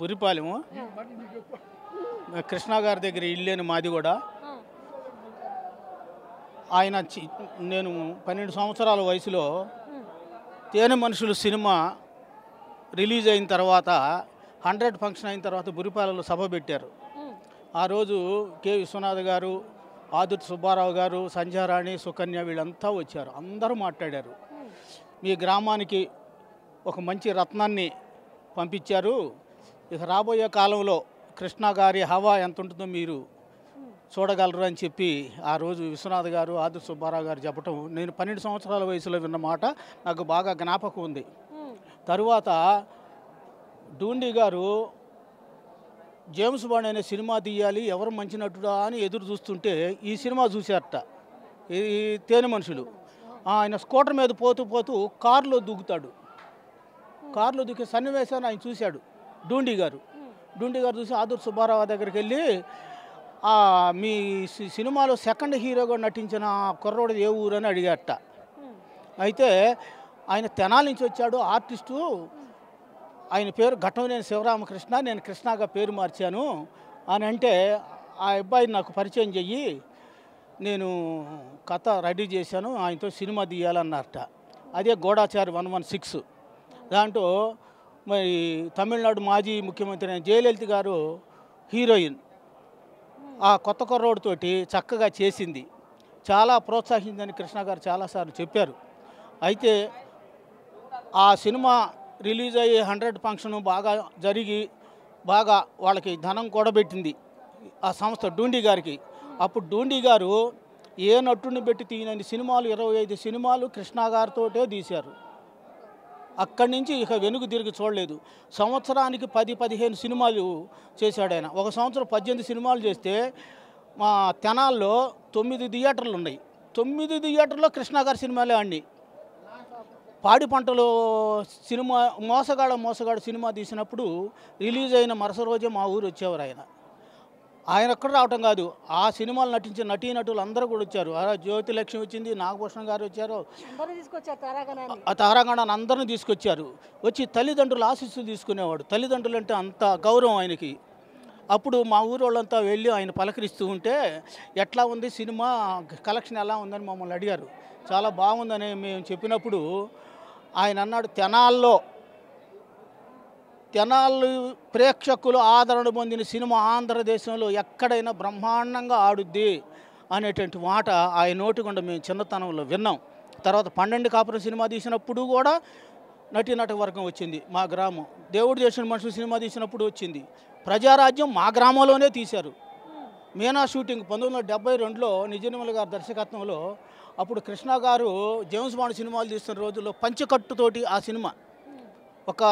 మాది బురిపాలెము కృష్ణ గారి దగ్గర ఇల్లేని మాది కూడా ఆయన నేను పన్నెండు సంవత్సరాల వయసులో తేనె మనుషులు సినిమా రిలీజ్ అయిన తర్వాత హండ్రెడ్ ఫంక్షన్ అయిన తర్వాత బురిపాలలో సభ పెట్టారు ఆ రోజు కె విశ్వనాథ్ గారు ఆదుర్తి సుబ్బారావు గారు సంధ్యారాణి సుకన్య వీళ్ళంతా వచ్చారు అందరూ మాట్లాడారు మీ గ్రామానికి ఒక మంచి రత్నాన్ని పంపించారు ఇక రాబోయే కాలంలో కృష్ణ గారి హవా ఎంత ఉంటుందో మీరు చూడగలరు అని చెప్పి ఆ రోజు విశ్వనాథ్ గారు ఆదిర్ సుబ్బారావు గారు చెప్పటం నేను పన్నెండు సంవత్సరాల వయసులో విన్న మాట నాకు బాగా జ్ఞాపకం ఉంది తరువాత డూండి గారు జేమ్స్ బాండ్ అనే సినిమా తీయాలి ఎవరు మంచి నటుడా అని ఎదురు చూస్తుంటే ఈ సినిమా చూశారట ఈ తేనె మనుషులు ఆయన స్కూటర్ మీద పోతూ పోతూ కారులో దూకుతాడు కారులో దూకే సన్నివేశాన్ని ఆయన చూశాడు డూండి గారు డూండి గారు చూసి ఆదూర్ సుబ్బారావు దగ్గరికి వెళ్ళి మీ సినిమాలో సెకండ్ హీరోగా నటించిన కుర్రోడు ఏ ఊరు అని అడిగాట అయితే ఆయన తెనాల నుంచి వచ్చాడు ఆర్టిస్టు ఆయన పేరు ఘటంనేని శివరామకృష్ణ నేను కృష్ణగా పేరు మార్చాను అని అంటే ఆ అబ్బాయి నాకు పరిచయం చెయ్యి నేను కథ రెడీ చేశాను ఆయనతో సినిమా తీయాలన్నారట అదే గోడాచారి వన్ వన్ సిక్స్ దాంట్లో మరి తమిళనాడు మాజీ ముఖ్యమంత్రి అయిన జయలలిత గారు హీరోయిన్ ఆ కొత్త కొర్రోడ్తోటి చక్కగా చేసింది చాలా ప్రోత్సహించిందని కృష్ణ గారు చాలాసార్లు చెప్పారు అయితే ఆ సినిమా రిలీజ్ అయ్యే హండ్రెడ్ ఫంక్షన్ బాగా జరిగి బాగా వాళ్ళకి ధనం కూడబెట్టింది ఆ సంస్థ డూండి గారికి అప్పుడు డూండి గారు ఏ నటుని పెట్టి తీయనని సినిమాలు ఇరవై ఐదు సినిమాలు కృష్ణ గారితోటే తీశారు అక్కడి నుంచి ఇక వెనుక తిరిగి చూడలేదు సంవత్సరానికి పది పదిహేను సినిమాలు చేశాడు ఆయన ఒక సంవత్సరం పద్దెనిమిది సినిమాలు చేస్తే మా తెనాల్లో తొమ్మిది థియేటర్లు ఉన్నాయి తొమ్మిది థియేటర్లో కృష్ణాగారి సినిమాలే అండి పాడి పంటలు సినిమా మోసగాడ మోసగాడ సినిమా తీసినప్పుడు రిలీజ్ అయిన మరుస రోజే మా ఊరు వచ్చేవారు ఆయన ఆయన ఒక్కడ రావటం కాదు ఆ సినిమాలు నటించిన నటీ నటులు అందరూ కూడా వచ్చారు జ్యోతి లక్ష్మి వచ్చింది నాగభూషణ్ గారు వచ్చారు తారాగణాన్ని అందరిని తీసుకొచ్చారు వచ్చి తల్లిదండ్రులు ఆశీస్సు తీసుకునేవాడు తల్లిదండ్రులు అంటే అంత గౌరవం ఆయనకి అప్పుడు మా ఊరోళ్ళంతా వెళ్ళి ఆయన పలకరిస్తూ ఉంటే ఎట్లా ఉంది సినిమా కలెక్షన్ ఎలా ఉందని మమ్మల్ని అడిగారు చాలా బాగుందని మేము చెప్పినప్పుడు ఆయన అన్నాడు తెనాల్లో తెనాలు ప్రేక్షకులు ఆదరణ పొందిన సినిమా ఆంధ్రదేశంలో ఎక్కడైనా బ్రహ్మాండంగా ఆడుద్ది అనేటువంటి మాట ఆయన నోటిగుండా మేము చిన్నతనంలో విన్నాం తర్వాత పన్నెండు కాపురం సినిమా తీసినప్పుడు కూడా నటీనటక వర్గం వచ్చింది మా గ్రామం దేవుడు చేసిన మనుషులు సినిమా తీసినప్పుడు వచ్చింది ప్రజారాజ్యం మా గ్రామంలోనే తీశారు మీనా షూటింగ్ పంతొమ్మిది వందల డెబ్బై రెండులో నిజనిమల గారి దర్శకత్వంలో అప్పుడు కృష్ణ గారు జేమ్స్ బాండ్ సినిమాలు తీస్తున్న రోజుల్లో పంచకట్టుతోటి ఆ సినిమా ఒక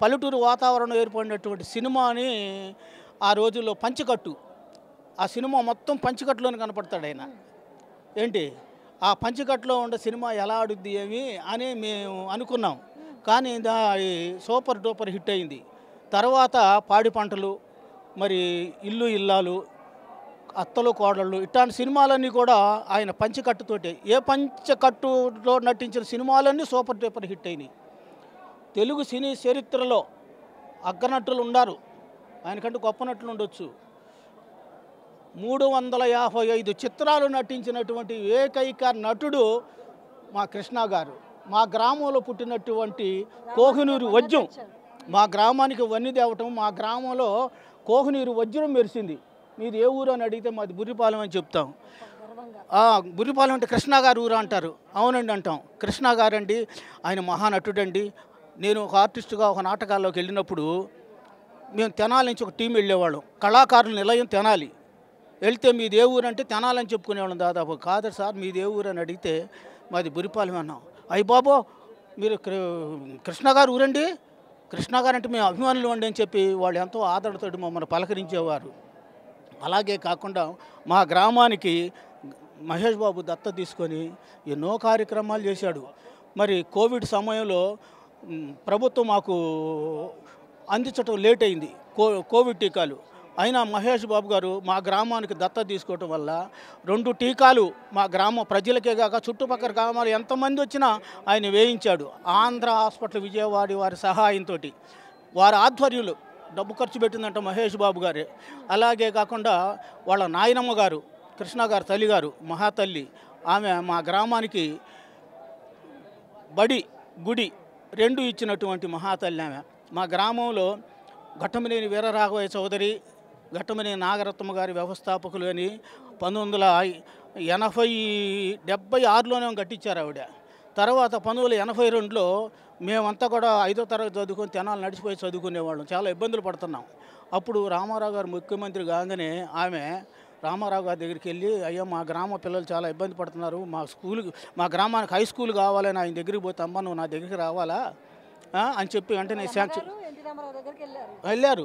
పల్లెటూరు వాతావరణం ఏర్పడినటువంటి సినిమాని ఆ రోజుల్లో పంచకట్టు ఆ సినిమా మొత్తం పంచకట్టులోనే కనపడతాడు ఆయన ఏంటి ఆ పంచకట్టులో ఉండే సినిమా ఎలా ఆడుద్ది ఏమి అని మేము అనుకున్నాం కానీ దా సూపర్ డూపర్ హిట్ అయింది తర్వాత పాడి పంటలు మరి ఇల్లు ఇల్లాలు అత్తలు కోడళ్ళు ఇట్లాంటి సినిమాలన్నీ కూడా ఆయన పంచకట్టుతోటే ఏ పంచకట్టులో నటించిన సినిమాలన్నీ సూపర్ డూపర్ హిట్ అయినాయి తెలుగు సినీ చరిత్రలో అగ్రనటులు ఉన్నారు ఆయనకంటే గొప్ప నటులు ఉండొచ్చు మూడు వందల యాభై ఐదు చిత్రాలు నటించినటువంటి ఏకైక నటుడు మా కృష్ణ గారు మా గ్రామంలో పుట్టినటువంటి కోహినూరు వజ్రం మా గ్రామానికి వన్నీ దేవటం మా గ్రామంలో కోహినూరు వజ్రం మెరిసింది మీరు ఏ ఊరు అని అడిగితే మాది బుర్రిపాలెం అని చెప్తాం బుర్రిపాలెం అంటే కృష్ణ గారు ఊరు అంటారు అవునండి అంటాం కృష్ణ గారండి ఆయన మహానటుడండి నేను ఒక ఆర్టిస్టుగా ఒక నాటకాల్లోకి వెళ్ళినప్పుడు మేము తెనాలి నుంచి ఒక టీం వెళ్ళేవాళ్ళం కళాకారులు నిలయం తెనాలి వెళ్తే మీ దే ఊరు అంటే తెనాలని చెప్పుకునేవాళ్ళం దాదాపు కాదు సార్ మీ దే ఊరు అని అడిగితే మాది బురిపాలెం అన్నాం అయ్యి బాబో మీరు కృష్ణ గారు ఊరండి కృష్ణ గారు అంటే మేము అభిమానులు అండి అని చెప్పి వాళ్ళు ఎంతో ఆదరణతో మమ్మల్ని పలకరించేవారు అలాగే కాకుండా మా గ్రామానికి మహేష్ బాబు దత్త తీసుకొని ఎన్నో కార్యక్రమాలు చేశాడు మరి కోవిడ్ సమయంలో ప్రభుత్వం మాకు అందించడం లేట్ అయింది కో కోవిడ్ టీకాలు అయినా మహేష్ బాబు గారు మా గ్రామానికి దత్త తీసుకోవటం వల్ల రెండు టీకాలు మా గ్రామ ప్రజలకే కాక చుట్టుపక్కల గ్రామాలు ఎంతమంది వచ్చినా ఆయన వేయించాడు ఆంధ్ర హాస్పిటల్ విజయవాడ వారి సహాయంతో వారి ఆధ్వర్యులు డబ్బు ఖర్చు పెట్టిందంట మహేష్ బాబు గారే అలాగే కాకుండా వాళ్ళ నాయనమ్మ గారు కృష్ణ గారు తల్లి గారు మహాతల్లి ఆమె మా గ్రామానికి బడి గుడి రెండు ఇచ్చినటువంటి మహాతల్లి ఆమె మా గ్రామంలో ఘట్టమనేని వీరరాఘవయ్య చౌదరి ఘట్టమనేని నాగరత్నమ్మ గారి వ్యవస్థాపకులు అని పంతొమ్మిది వందల ఎనభై డెబ్బై ఆరులోనే కట్టించారు ఆవిడ తర్వాత పంతొమ్మిది ఎనభై రెండులో మేమంతా కూడా ఐదో తరగతి చదువుకొని తెనాలు నడిచిపోయి చదువుకునేవాళ్ళం చాలా ఇబ్బందులు పడుతున్నాం అప్పుడు రామారావు గారు ముఖ్యమంత్రి కాగానే ఆమె రామారావు గారి దగ్గరికి వెళ్ళి అయ్యో మా గ్రామ పిల్లలు చాలా ఇబ్బంది పడుతున్నారు మా స్కూల్ మా గ్రామానికి హై స్కూల్ కావాలని ఆయన దగ్గరికి పోతే అమ్మ నువ్వు నా దగ్గరికి రావాలా అని చెప్పి వెంటనే శాంక్షన్ వెళ్ళారు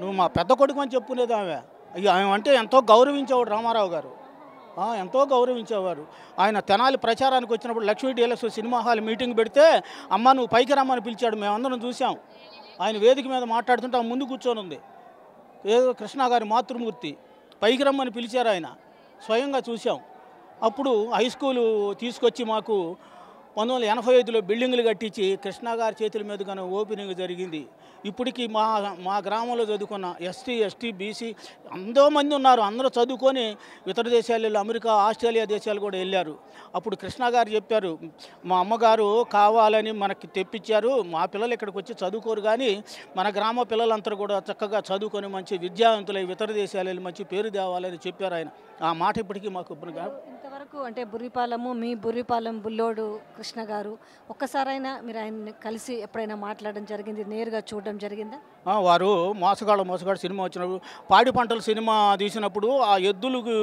నువ్వు మా పెద్ద కొడుకు అని చెప్పుకునేది ఆమె ఆమె అంటే ఎంతో గౌరవించేవాడు రామారావు గారు ఎంతో గౌరవించేవారు ఆయన తెనాలి ప్రచారానికి వచ్చినప్పుడు Lakshmi deluxe cinema hall meeting పెడితే అమ్మ నువ్వు పైకి రమ్మని పిలిచాడు మేమందరం చూసాం ఆయన వేదిక మీద మాట్లాడుతుంటే ముందు కూర్చొని ఉంది ఏదో కృష్ణ గారి మాతృమూర్తి పైకి రమ్మని పిలిచారు ఆయన స్వయంగా చూసాం అప్పుడు హై స్కూలు తీసుకొచ్చి మాకు పంతొమ్మిది వందల ఎనభై ఐదులో బిల్డింగ్లు కట్టించి కృష్ణాగారి చేతుల మీదుగానే ఓపెనింగ్ జరిగింది ఇప్పటికీ మా మా గ్రామంలో చదువుకున్న ఎస్టీ ఎస్టీ బీసీ ఎంతో మంది ఉన్నారు అందరూ చదువుకొని ఇతర దేశాలు అమెరికా ఆస్ట్రేలియా దేశాలు కూడా వెళ్ళారు అప్పుడు కృష్ణాగారు చెప్పారు మా అమ్మగారు కావాలని మనకి తెప్పించారు మా పిల్లలు ఇక్కడికి వచ్చి చదువుకోరు కానీ మన గ్రామ పిల్లలంతా కూడా చక్కగా చదువుకొని మంచి విద్యావంతులై ఇతర దేశాలు మంచి పేరు తేవాలని చెప్పారు ఆయన ఆ మాట ఇప్పటికీ మాకు ఇంతవరకు అంటే బుర్రిపాలెము మీ బుర్రిపాలెం బుల్లోడు కృష్ణ గారు ఒక్కసారైనా మీరు ఆయన కలిసి ఎప్పుడైనా మాట్లాడడం జరిగింది నేరుగా చూడడం జరిగిందా వారు మోసగాళ్ళ మోసగాడు సినిమా వచ్చినప్పుడు పాడి పంటలు సినిమా తీసినప్పుడు ఆ ఎద్దులకు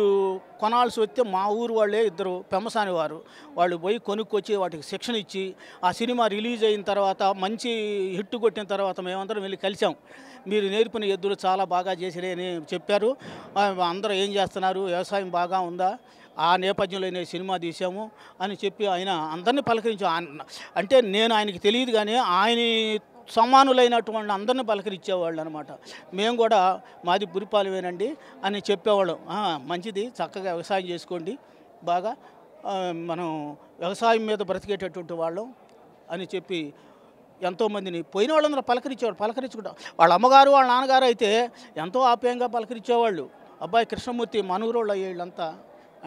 కొనాల్సి వస్తే మా ఊరు వాళ్ళే ఇద్దరు పెమ్మసాని వారు వాళ్ళు పోయి కొనుక్కొచ్చి వాటికి శిక్షణ ఇచ్చి ఆ సినిమా రిలీజ్ అయిన తర్వాత మంచి హిట్ కొట్టిన తర్వాత మేమందరం వెళ్ళి కలిసాం మీరు నేర్పిన ఎద్దులు చాలా బాగా చేసిరని చెప్పారు అందరూ ఏం చేస్తున్నారు వ్యవసాయం బాగా ఉందా ఆ నేపథ్యంలో నేను సినిమా తీసాము అని చెప్పి ఆయన అందరినీ పలకరించు అంటే నేను ఆయనకి తెలియదు కానీ ఆయన సమానులైనటువంటి అందరిని పలకరించేవాళ్ళు అనమాట మేము కూడా మాది పురిపాలమేనండి అని చెప్పేవాళ్ళం మంచిది చక్కగా వ్యవసాయం చేసుకోండి బాగా మనం వ్యవసాయం మీద బ్రతికేటటువంటి వాళ్ళం అని చెప్పి ఎంతోమందిని పోయిన వాళ్ళందరూ పలకరించేవాడు పలకరించుకుంటాం వాళ్ళ అమ్మగారు వాళ్ళ నాన్నగారు అయితే ఎంతో ఆప్యాయంగా పలకరించేవాళ్ళు అబ్బాయి కృష్ణమూర్తి మనూరోళ్ళ వీళ్ళంతా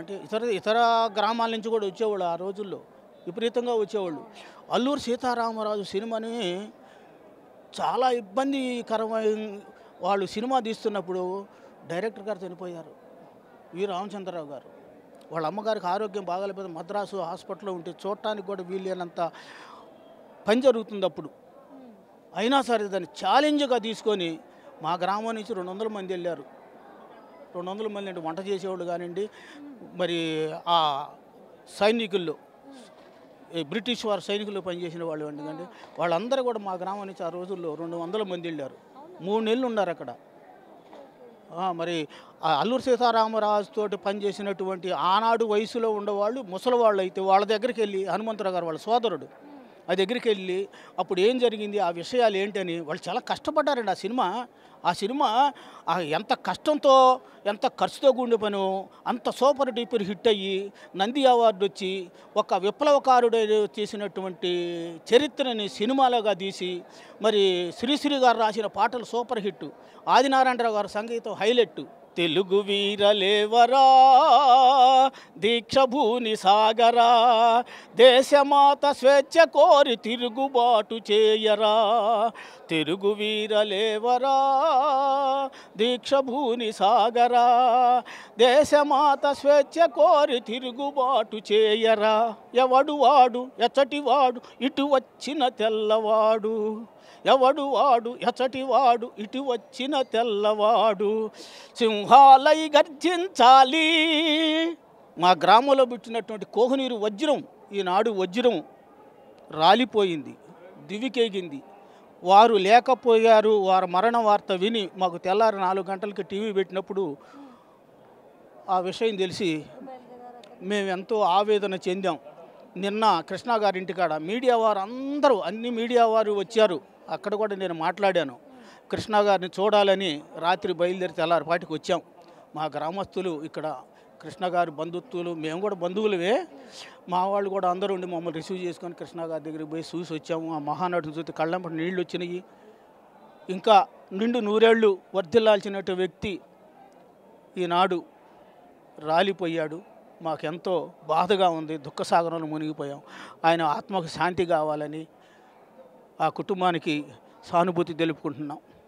అంటే ఇతర ఇతర గ్రామాల నుంచి కూడా వచ్చేవాళ్ళు ఆ రోజుల్లో విపరీతంగా వచ్చేవాళ్ళు అల్లూరు సీతారామరాజు సినిమాని చాలా ఇబ్బందికరమైన వాళ్ళు సినిమా తీస్తున్నప్పుడు డైరెక్టర్ గారు చనిపోయారు వి రామచంద్రరావు గారు వాళ్ళ అమ్మగారికి ఆరోగ్యం బాగాలేకపోతే మద్రాసు హాస్పిటల్లో ఉంటే చూడటానికి కూడా వీలైనంత పని జరుగుతుంది అప్పుడు అయినా సరే దాన్ని ఛాలెంజ్గా తీసుకొని మా గ్రామం నుంచి రెండు వందల మంది వెళ్ళారు రెండు వందల మంది అంటే వంట చేసేవాళ్ళు కానివ్వండి మరి ఆ సైనికుల్లో బ్రిటిష్ వారు సైనికులు పనిచేసిన వాళ్ళు కానీ వాళ్ళందరూ కూడా మా గ్రామం నుంచి ఆ రోజుల్లో రెండు వందల మంది వెళ్ళారు మూడు నెలలు ఉన్నారు అక్కడ మరి అల్లూరు సీతారామరాజుతో పనిచేసినటువంటి ఆనాడు వయసులో ఉండేవాళ్ళు ముసలివాళ్ళు అయితే వాళ్ళ దగ్గరికి వెళ్ళి హనుమంతరావు గారు వాళ్ళ సోదరుడు ఆ దగ్గరికి వెళ్ళి అప్పుడు ఏం జరిగింది ఆ విషయాలు ఏంటని వాళ్ళు చాలా కష్టపడ్డారండి ఆ సినిమా ఆ సినిమా ఎంత కష్టంతో ఎంత ఖర్చుతో కూడిన పను అంత సూపర్ డీపర్ హిట్ అయ్యి నంది అవార్డు వచ్చి ఒక విప్లవకారుడు చేసినటువంటి చరిత్రని సినిమాలుగా తీసి మరి శ్రీశ్రీ గారు రాసిన పాటలు సూపర్ హిట్ ఆదినారాయణరావు గారు సంగీతం హైలైట్ తెలుగు వీరలేవరా దీక్షభూని సాగరా దేశమాత స్వేచ్ఛ కోరి తిరుగుబాటు చేయరా తెలుగు వీరలేవరా దీక్షభూని సాగరా దేశమాత స్వేచ్ఛ కోరి తిరుగుబాటు చేయరా ఎవడు వాడు ఎచ్చటివాడు ఇటు వచ్చిన తెల్లవాడు ఎవడు వాడు ఎచ్చటి వాడు ఇటు వచ్చిన తెల్లవాడు సింహాలై గర్జించాలి మా గ్రామంలో పుట్టినటువంటి కోహనీరు వజ్రం ఈనాడు వజ్రం రాలిపోయింది దివికేగింది వారు లేకపోయారు వారు మరణ వార్త విని మాకు తెల్లారి నాలుగు గంటలకి టీవీ పెట్టినప్పుడు ఆ విషయం తెలిసి మేము ఎంతో ఆవేదన చెందాం నిన్న కృష్ణ గారింటికాడ మీడియా వారు అందరూ అన్ని మీడియా వారు వచ్చారు అక్కడ కూడా నేను మాట్లాడాను కృష్ణ గారిని చూడాలని రాత్రి బయలుదేరి తెల్లారిపాటికి వచ్చాం మా గ్రామస్తులు ఇక్కడ కృష్ణ గారి బంధుత్వులు మేము కూడా బంధువులవే మా వాళ్ళు కూడా అందరూ ఉండి మమ్మల్ని రిసీవ్ చేసుకొని కృష్ణ గారి దగ్గరికి పోయి చూసి వచ్చాము ఆ మహానటుని చూసి కళ్ళంపటి నీళ్ళు వచ్చినాయి ఇంకా నిండు నూరేళ్లు వర్ధిల్లాల్సినట్టు వ్యక్తి ఈనాడు రాలిపోయాడు మాకెంతో బాధగా ఉంది దుఃఖసాగరంలో మునిగిపోయాం ఆయన ఆత్మకు శాంతి కావాలని ఆ కుటుంబానికి సానుభూతి తెలుపుకుంటున్నాం